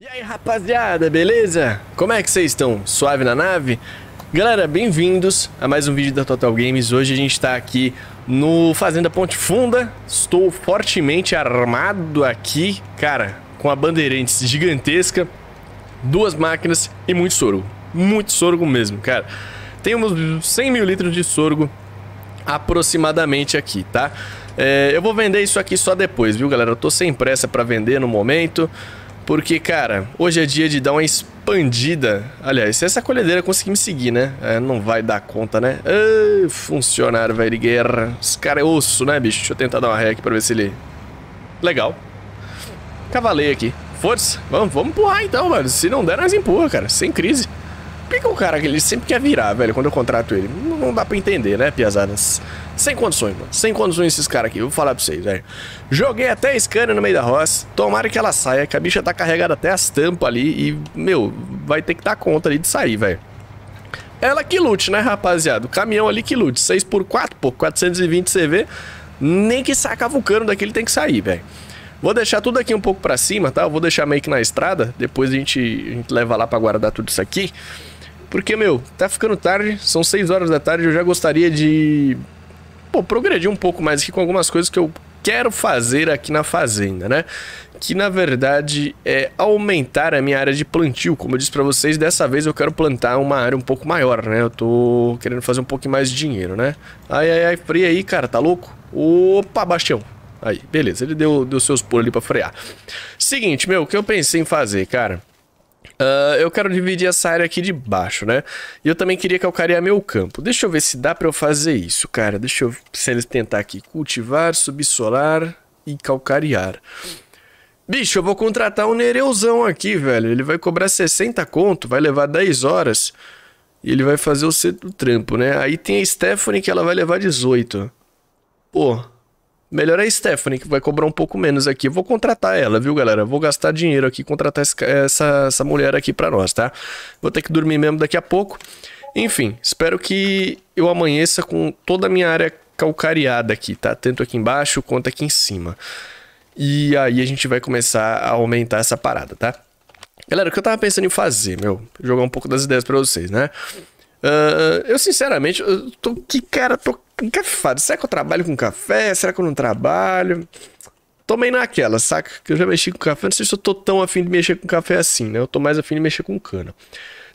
E aí rapaziada, beleza? Como é que vocês estão? Suave na nave? Galera, bem-vindos a mais um vídeo da Total Games. Hoje a gente está aqui no Fazenda Ponte Funda. Estou fortemente armado aqui, cara, com a bandeirantes gigantesca, duas máquinas e muito sorgo. Muito sorgo mesmo, cara. Tem uns 100 mil litros de sorgo aproximadamente aqui, tá? É, eu vou vender isso aqui só depois, viu, galera? Eu tô sem pressa para vender no momento. Porque, cara, hoje é dia de dar uma expandida. Aliás, se essa colhedeira conseguir me seguir, né? É, não vai dar conta, né? Ah, funcionário, velho, guerra. Esse cara é osso, né, bicho? Deixa eu tentar dar uma ré aqui pra ver se ele... Legal. Cavalei aqui. Força. Vamos, vamos empurrar então, mano. Se não der, nós empurra, cara. Sem crise que, que o cara que ele sempre quer virar, velho, quando eu contrato ele? Não, não dá pra entender, né, Piazadas? Sem condições, mano. Sem condições esses caras aqui. Eu vou falar pra vocês, velho. Joguei até a Scania no meio da roça. Tomara que ela saia, que a bicha tá carregada até as tampas ali. E, meu, vai ter que dar conta ali de sair, velho. Ela que lute, né, rapaziada? O caminhão ali que lute. 6x4, pô, 420 CV. Nem que saca vulcano daquele tem que sair, velho. Vou deixar tudo aqui um pouco para cima, tá? Eu vou deixar meio que na estrada, depois a gente, a gente leva lá para guardar tudo isso aqui. Porque, meu, tá ficando tarde, são 6 horas da tarde, eu já gostaria de. Pô, progredir um pouco mais aqui com algumas coisas que eu quero fazer aqui na fazenda, né? Que na verdade é aumentar a minha área de plantio. Como eu disse para vocês, dessa vez eu quero plantar uma área um pouco maior, né? Eu tô querendo fazer um pouquinho mais de dinheiro, né? Ai, ai, ai, freia aí, cara, tá louco? Opa, Bastião. Aí, beleza, ele deu, deu seus pulos ali pra frear. Seguinte, meu, o que eu pensei em fazer, cara? Uh, eu quero dividir essa área aqui de baixo, né? E eu também queria calcarear meu campo. Deixa eu ver se dá pra eu fazer isso, cara. Deixa eu se eles tentar aqui. Cultivar, subsolar e calcarear. Bicho, eu vou contratar um Nereuzão aqui, velho. Ele vai cobrar 60 conto, vai levar 10 horas. E ele vai fazer o cedo do trampo, né? Aí tem a Stephanie que ela vai levar 18. Pô, Melhor é a Stephanie, que vai cobrar um pouco menos aqui. Eu vou contratar ela, viu, galera? Vou gastar dinheiro aqui, contratar essa, essa mulher aqui para nós, tá? Vou ter que dormir mesmo daqui a pouco. Enfim, espero que eu amanheça com toda a minha área calcareada aqui, tá? Tanto aqui embaixo quanto aqui em cima. E aí a gente vai começar a aumentar essa parada, tá? Galera, o que eu tava pensando em fazer, meu? Jogar um pouco das ideias para vocês, né? Uh, eu, sinceramente, eu tô. Que cara, tô encafado. Será que eu trabalho com café? Será que eu não trabalho? Tomei naquela, saca? Que eu já mexi com café. Não sei se eu tô tão afim de mexer com café assim, né? Eu tô mais afim de mexer com cana.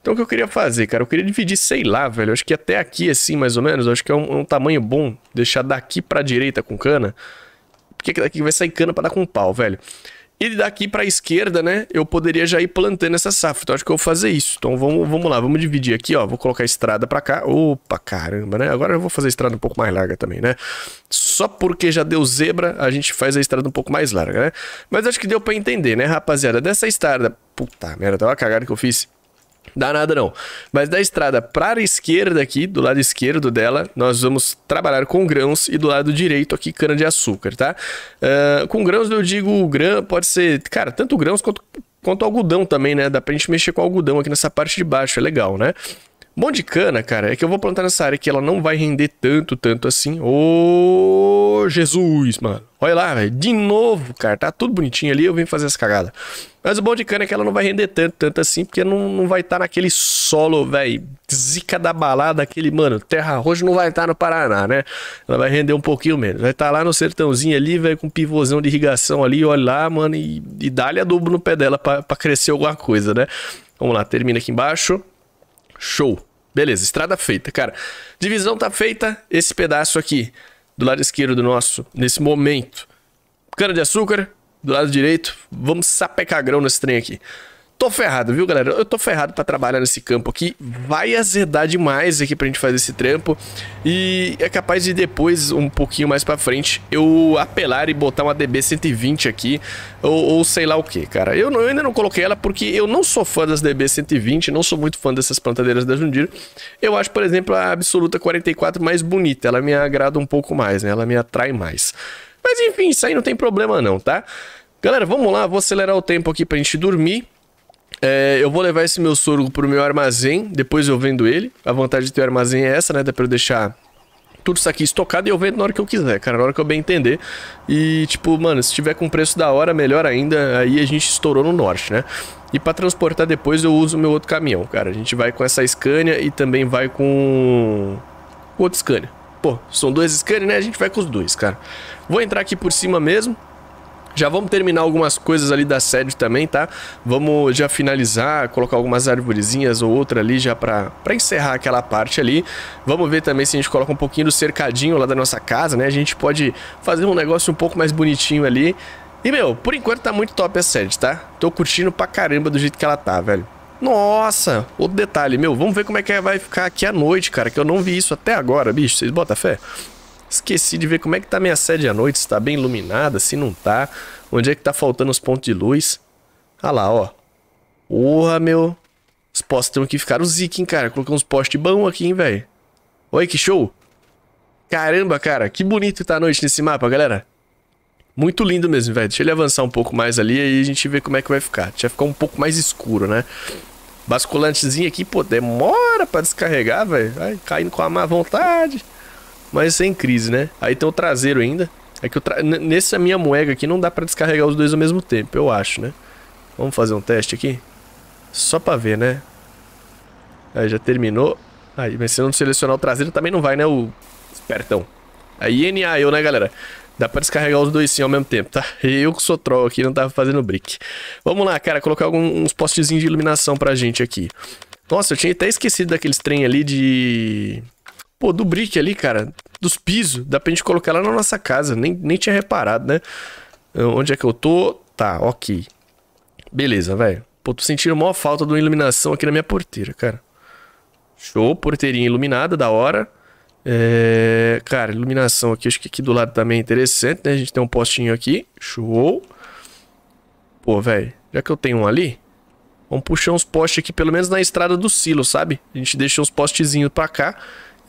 Então o que eu queria fazer, cara? Eu queria dividir, sei lá, velho. Acho que até aqui, assim, mais ou menos. Acho que é um, é um tamanho bom. Deixar daqui pra direita com cana. Porque daqui vai sair cana pra dar com pau, velho. E daqui para a esquerda, né, eu poderia já ir plantando essa safra. Então acho que eu vou fazer isso. Então vamos, vamos lá, vamos dividir aqui, ó. Vou colocar a estrada para cá. Opa, caramba, né? Agora eu vou fazer a estrada um pouco mais larga também, né? Só porque já deu zebra, a gente faz a estrada um pouco mais larga, né? Mas acho que deu para entender, né, rapaziada? Dessa estrada... Puta merda, olha a cagada que eu fiz. Dá nada não. Mas da estrada para a esquerda aqui, do lado esquerdo dela, nós vamos trabalhar com grãos e do lado direito aqui cana-de-açúcar, tá? Uh, com grãos eu digo grã, pode ser, cara, tanto grãos quanto, quanto algodão também, né? Dá pra gente mexer com algodão aqui nessa parte de baixo, é legal, né? Bom de cana, cara, é que eu vou plantar nessa área que ela não vai render tanto, tanto assim. Ô, Jesus, mano. Olha lá, velho. De novo, cara. Tá tudo bonitinho ali, eu vim fazer essa cagada. Mas o bom de cana é que ela não vai render tanto, tanto assim, porque não, não vai estar tá naquele solo, velho, zica da balada, aquele, mano, terra roxa não vai estar tá no Paraná, né? Ela vai render um pouquinho menos. Vai estar tá lá no sertãozinho ali, velho, com pivôzão de irrigação ali, olha lá, mano, e, e dá-lhe adubo no pé dela pra, pra crescer alguma coisa, né? Vamos lá, termina aqui embaixo. Show! Beleza, estrada feita, cara. Divisão tá feita, esse pedaço aqui, do lado esquerdo do nosso, nesse momento. Cana de açúcar, do lado direito, vamos sapecar grão nesse trem aqui tô ferrado, viu, galera? Eu tô ferrado para trabalhar nesse campo aqui. Vai azedar demais aqui pra gente fazer esse trampo. E é capaz de depois, um pouquinho mais pra frente, eu apelar e botar uma DB 120 aqui. Ou, ou sei lá o que, cara. Eu, não, eu, ainda não coloquei ela porque eu não sou fã das DB 120. Não sou muito fã dessas plantadeiras da Jundir. Eu acho, por exemplo, a Absoluta 44 mais bonita. Ela me agrada um pouco mais, né? Ela me atrai mais. Mas enfim, isso aí não tem problema não, tá? Galera, vamos lá, vou acelerar o tempo aqui pra gente dormir. É, eu vou levar esse meu sorgo pro meu armazém, depois eu vendo ele. A vantagem de ter o armazém é essa, né? Dá pra eu deixar tudo isso aqui estocado e eu vendo na hora que eu quiser, cara, na hora que eu bem entender. E, tipo, mano, se tiver com preço da hora, melhor ainda. Aí a gente estourou no norte, né? E para transportar depois eu uso o meu outro caminhão, cara. A gente vai com essa Scania e também vai com outro Scania. Pô, são dois Scania, né? A gente vai com os dois, cara. Vou entrar aqui por cima mesmo. Já vamos terminar algumas coisas ali da sede também, tá? Vamos já finalizar, colocar algumas arvorezinhas ou outra ali já para encerrar aquela parte ali. Vamos ver também se a gente coloca um pouquinho do cercadinho lá da nossa casa, né? A gente pode fazer um negócio um pouco mais bonitinho ali. E, meu, por enquanto tá muito top a sede, tá? Tô curtindo pra caramba do jeito que ela tá, velho. Nossa, outro detalhe, meu, vamos ver como é que vai ficar aqui à noite, cara, que eu não vi isso até agora, bicho, vocês botam fé? Esqueci de ver como é que tá minha sede à noite, se tá bem iluminada, se não tá, onde é que tá faltando os pontos de luz. Ah lá, ó. Porra, meu. Os postes têm aqui, ficaram zica, hein, cara. Coloquei uns postes bons aqui, hein, velho. Olha que show. Caramba, cara, que bonito tá a noite nesse mapa, galera. Muito lindo mesmo, velho. Deixa ele avançar um pouco mais ali e a gente vê como é que vai ficar. Deixa ficar um pouco mais escuro, né? Basculantezinho aqui, pô, demora pra descarregar, velho. Vai caindo com a má vontade mas sem é crise, né? Aí tem o traseiro ainda. É que tra... nessa minha moega aqui não dá para descarregar os dois ao mesmo tempo, eu acho, né? Vamos fazer um teste aqui? Só pra ver, né? Aí já terminou. Aí, mas se não selecionar o traseiro também não vai, né, o espertão. Aí NA eu, né, galera? Dá pra descarregar os dois sim ao mesmo tempo, tá? Eu que sou troll aqui, não tava fazendo brick. Vamos lá, cara, colocar alguns postezinhos de iluminação pra gente aqui. Nossa, eu tinha até esquecido daqueles trem ali de pô, do brick ali, cara, dos pisos, dá pra gente colocar lá na nossa casa. Nem, nem tinha reparado, né? Onde é que eu tô? Tá, ok. Beleza, velho. Pô, tô sentindo maior falta de uma iluminação aqui na minha porteira, cara. Show, porteirinha iluminada, da hora. É, cara, iluminação aqui, acho que aqui do lado também é interessante, né? A gente tem um postinho aqui, show. Pô, velho, já que eu tenho um ali, vamos puxar uns postes aqui, pelo menos na estrada do silo, sabe? A gente deixa uns postezinhos pra cá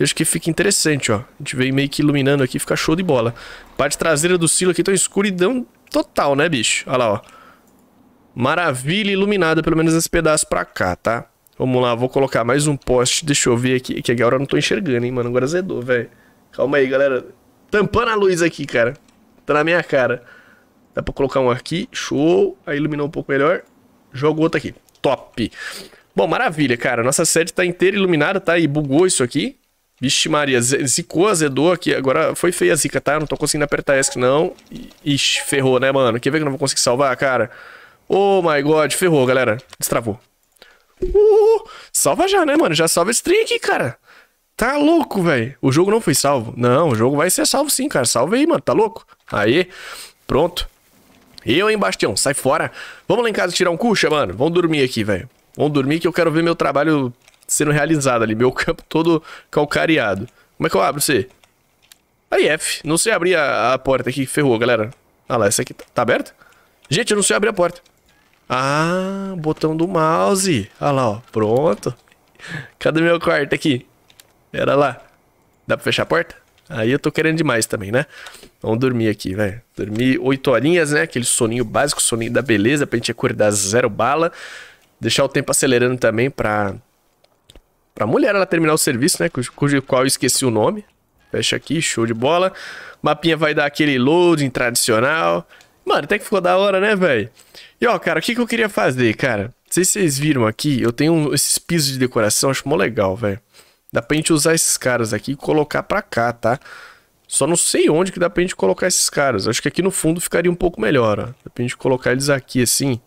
eu acho que fica interessante, ó. A gente vem meio que iluminando aqui, fica show de bola. Parte traseira do silo aqui tá então, uma escuridão total, né, bicho? Olha lá, ó. Maravilha iluminada, pelo menos esse pedaço pra cá, tá? Vamos lá, vou colocar mais um poste. Deixa eu ver aqui, que agora eu não tô enxergando, hein, mano. Agora zedou, velho. Calma aí, galera. Tampando a luz aqui, cara. Tá na minha cara. Dá pra colocar um aqui, show. Aí iluminou um pouco melhor. Joga outro aqui. Top. Bom, maravilha, cara. Nossa sede tá inteira iluminada, tá? E bugou isso aqui. Vixe Maria, zicou, azedou aqui. Agora foi feia a zica, tá? Eu não tô conseguindo apertar ESC, não. Ixi, ferrou, né, mano? Quer ver que eu não vou conseguir salvar, cara? Oh my god, ferrou, galera. Destravou. Uh, salva já, né, mano? Já salva esse trem aqui, cara. Tá louco, velho. O jogo não foi salvo. Não, o jogo vai ser salvo sim, cara. Salve aí, mano. Tá louco? Aí, pronto. Eu, hein, Bastião? Sai fora. Vamos lá em casa tirar um cuxa, mano. Vamos dormir aqui, velho. Vamos dormir que eu quero ver meu trabalho sendo realizada ali. Meu campo todo calcareado. Como é que eu abro você? Aí, F. Não sei abrir a, a porta aqui. Ferrou, galera. olha ah lá, essa aqui tá, tá aberta? Gente, eu não sei abrir a porta. Ah, botão do mouse. Olha ah lá, ó. Pronto. Cadê meu quarto aqui? Era lá. Dá pra fechar a porta? Aí eu tô querendo demais também, né? Vamos dormir aqui, velho. Dormir oito horinhas, né? Aquele soninho básico, soninho da beleza, pra gente acordar zero bala. Deixar o tempo acelerando também pra pra mulher ela terminar o serviço, né? Cujo qual eu esqueci o nome. Fecha aqui, show de bola. Mapinha vai dar aquele loading tradicional. Mano, até que ficou da hora, né, velho? E ó, cara, o que, que eu queria fazer, cara? Não sei se vocês viram aqui, eu tenho um, esses pisos de decoração, acho mó legal, velho. Dá pra gente usar esses caras aqui e colocar pra cá, tá? Só não sei onde que dá pra gente colocar esses caras. Acho que aqui no fundo ficaria um pouco melhor, ó. Dá pra gente colocar eles aqui, assim.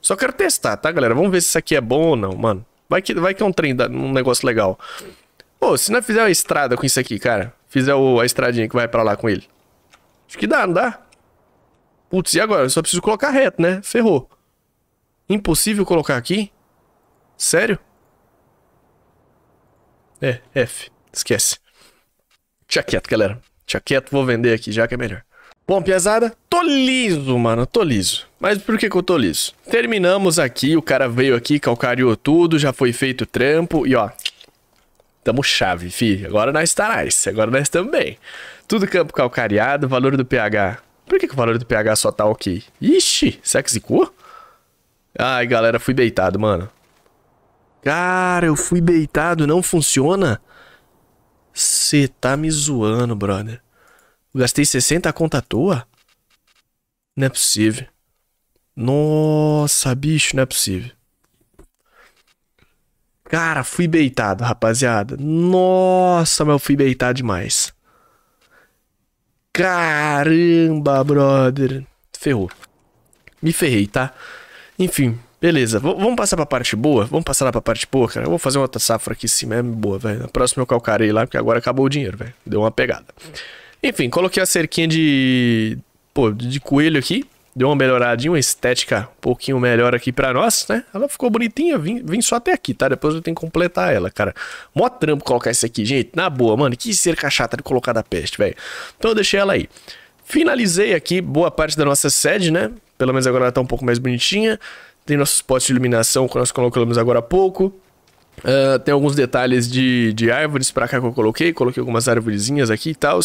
Só quero testar, tá, galera? Vamos ver se isso aqui é bom ou não, mano. Vai que, vai que é um trem, um negócio legal. Pô, se não fizer a estrada com isso aqui, cara, fizer o, a estradinha que vai pra lá com ele. Acho que dá, não dá? Putz, e agora? Eu só preciso colocar reto, né? Ferrou. Impossível colocar aqui? Sério? É, F. Esquece. Tinha quieto, galera. Tinha quieto, vou vender aqui já que é melhor. Bom, pesada, tô liso, mano, tô liso. Mas por que que eu tô liso? Terminamos aqui, o cara veio aqui, calcariou tudo, já foi feito o trampo e ó... Tamo chave, fi. Agora nós tá estarás. agora nós também. Tudo campo calcariado, valor do pH... Por que que o valor do pH só tá ok? Ixi, será que Ai, galera, fui beitado, mano. Cara, eu fui beitado, não funciona? Você tá me zoando, brother. Gastei 60 conto à toa? Não é possível. Nossa, bicho, não é possível. Cara, fui beitado, rapaziada. Nossa, mas eu fui beitado demais. Caramba, brother. Ferrou. Me ferrei, tá? Enfim, beleza. V vamos passar pra parte boa? Vamos passar lá pra parte boa, cara? Eu vou fazer uma outra safra aqui em cima. É boa, velho. Na próxima eu calcarei lá, porque agora acabou o dinheiro, velho. Deu uma pegada. Enfim, coloquei a cerquinha de, pô, de coelho aqui. Deu uma melhoradinha, uma estética um pouquinho melhor aqui pra nós, né? Ela ficou bonitinha, vim, vim só até aqui, tá? Depois eu tenho que completar ela, cara. Mó trampo colocar isso aqui, gente. Na boa, mano, que cerca chata de colocar da peste, velho. Então eu deixei ela aí. Finalizei aqui boa parte da nossa sede, né? Pelo menos agora ela tá um pouco mais bonitinha. Tem nossos potes de iluminação que nós colocamos agora há pouco. Uh, tem alguns detalhes de, de árvores pra cá que eu coloquei. Coloquei algumas árvorezinhas aqui e tal.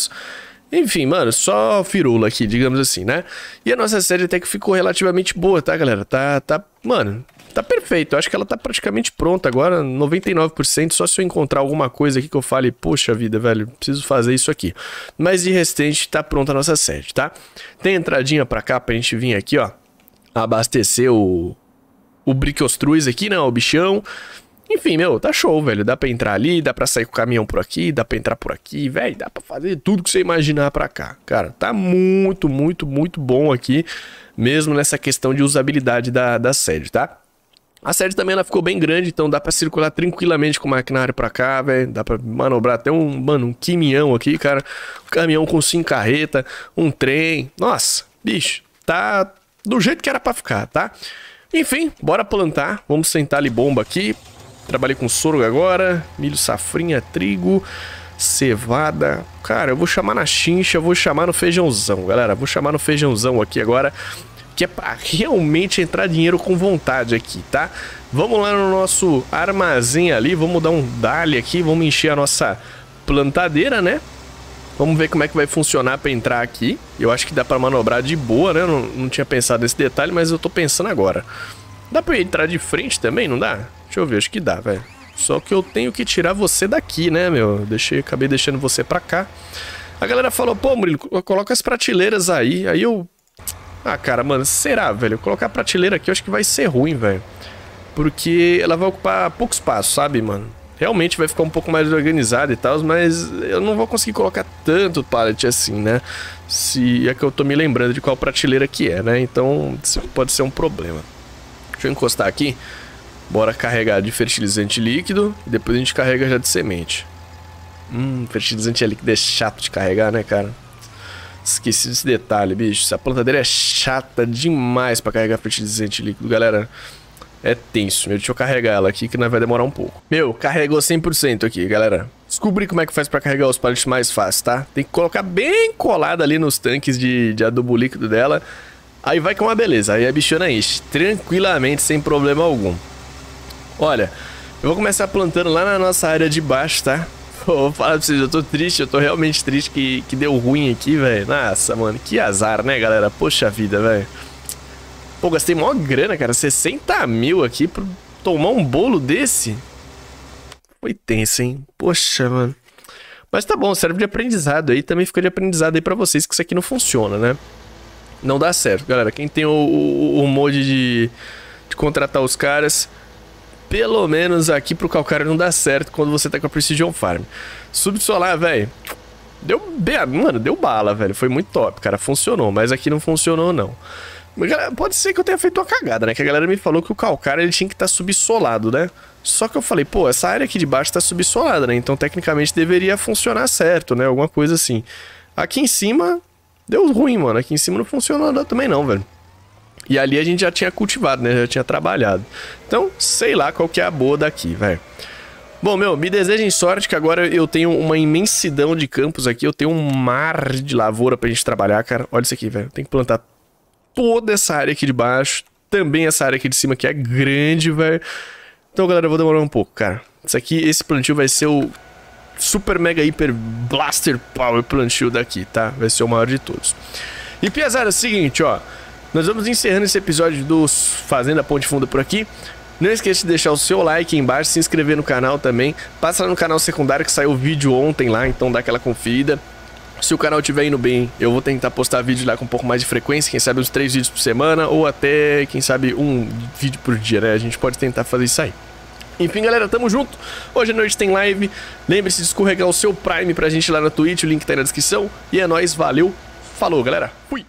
Enfim, mano, só firula aqui, digamos assim, né? E a nossa série até que ficou relativamente boa, tá, galera? Tá, tá, mano, tá perfeito. Eu acho que ela tá praticamente pronta agora, 99%, só se eu encontrar alguma coisa aqui que eu fale, poxa vida, velho, preciso fazer isso aqui. Mas de restante, tá pronta a nossa sede, tá? Tem entradinha pra cá pra gente vir aqui, ó, abastecer o, o Briciostruz aqui, não, né, o bichão. Enfim, meu, tá show, velho. Dá pra entrar ali, dá pra sair com o caminhão por aqui, dá pra entrar por aqui, velho. Dá pra fazer tudo que você imaginar pra cá. Cara, tá muito, muito, muito bom aqui, mesmo nessa questão de usabilidade da, da sede, tá? A sede também ela ficou bem grande, então dá para circular tranquilamente com o maquinário para cá, velho. Dá para manobrar até um, mano, um quimião aqui, cara. Um caminhão com cinco carreta, um trem. Nossa, bicho, tá do jeito que era para ficar, tá? Enfim, bora plantar. Vamos sentar ali bomba aqui. Trabalhei com sorgo agora, milho, safrinha, trigo, cevada. Cara, eu vou chamar na chincha, eu vou chamar no feijãozão, galera. Vou chamar no feijãozão aqui agora, que é para realmente entrar dinheiro com vontade aqui, tá? Vamos lá no nosso armazém ali, vamos dar um dali aqui, vamos encher a nossa plantadeira, né? Vamos ver como é que vai funcionar para entrar aqui. Eu acho que dá para manobrar de boa, né? Não, não tinha pensado nesse detalhe, mas eu tô pensando agora. Dá para entrar de frente também, não dá? Deixa eu ver, acho que dá, velho. Só que eu tenho que tirar você daqui, né, meu? Deixei, acabei deixando você pra cá. A galera falou, pô, Murilo, coloca as prateleiras aí. Aí eu... Ah, cara, mano, será, velho? Colocar a prateleira aqui eu acho que vai ser ruim, velho. Porque ela vai ocupar pouco espaço, sabe, mano? Realmente vai ficar um pouco mais organizada e tal, mas eu não vou conseguir colocar tanto pallet assim, né? Se é que eu tô me lembrando de qual prateleira que é, né? Então, isso pode ser um problema. Deixa eu encostar aqui. Bora carregar de fertilizante líquido e depois a gente carrega já de semente. Hum, fertilizante é líquido é chato de carregar, né, cara? Esqueci desse detalhe, bicho. Essa plantadeira é chata demais para carregar fertilizante líquido, galera. É tenso, meu. Deixa eu carregar ela aqui, que não vai demorar um pouco. Meu, carregou 100% aqui, galera. Descobri como é que faz para carregar os pallets mais fácil, tá? Tem que colocar bem colado ali nos tanques de, de adubo líquido dela. Aí vai com é uma beleza. Aí a bichona enche tranquilamente, sem problema algum. Olha, eu vou começar plantando lá na nossa área de baixo, tá? Vou falar pra vocês, eu tô triste, eu tô realmente triste que, que deu ruim aqui, velho. Nossa, mano, que azar, né, galera? Poxa vida, velho. Pô, gastei maior grana, cara. 60 mil aqui pra tomar um bolo desse. Foi tenso, hein? Poxa, mano. Mas tá bom, serve de aprendizado aí. Também fica de aprendizado aí pra vocês que isso aqui não funciona, né? Não dá certo, galera. Quem tem o, o, o mod de, de contratar os caras pelo menos aqui pro calcário não dá certo quando você tá com a Precision Farm. Subsolar, velho. Deu, mano, deu bala, velho. Foi muito top, cara. Funcionou, mas aqui não funcionou, não. Pode ser que eu tenha feito uma cagada, né? Que a galera me falou que o calcário ele tinha que estar tá subsolado, né? Só que eu falei, pô, essa área aqui de baixo tá subsolada, né? Então, tecnicamente, deveria funcionar certo, né? Alguma coisa assim. Aqui em cima, deu ruim, mano. Aqui em cima não funcionou também não, velho. E ali a gente já tinha cultivado, né? Já tinha trabalhado. Então, sei lá qual que é a boa daqui, velho. Bom, meu, me desejem sorte que agora eu tenho uma imensidão de campos aqui. Eu tenho um mar de lavoura pra gente trabalhar, cara. Olha isso aqui, velho. Tem que plantar toda essa área aqui de baixo. Também essa área aqui de cima que é grande, velho. Então, galera, eu vou demorar um pouco, cara. Isso aqui, esse plantio vai ser o super mega hiper blaster power plantio daqui, tá? Vai ser o maior de todos. E, piazada, é o seguinte, ó. Nós vamos encerrando esse episódio do Fazenda Ponte Funda por aqui. Não esqueça de deixar o seu like aí embaixo, se inscrever no canal também. Passa lá no canal secundário que saiu vídeo ontem lá, então dá aquela conferida. Se o canal estiver indo bem, eu vou tentar postar vídeo lá com um pouco mais de frequência, quem sabe uns três vídeos por semana, ou até, quem sabe, um vídeo por dia, né? A gente pode tentar fazer isso aí. Enfim, galera, tamo junto. Hoje à noite tem live. Lembre-se de escorregar o seu Prime pra gente lá na Twitch, o link tá aí na descrição. E é nóis, valeu, falou, galera. Fui!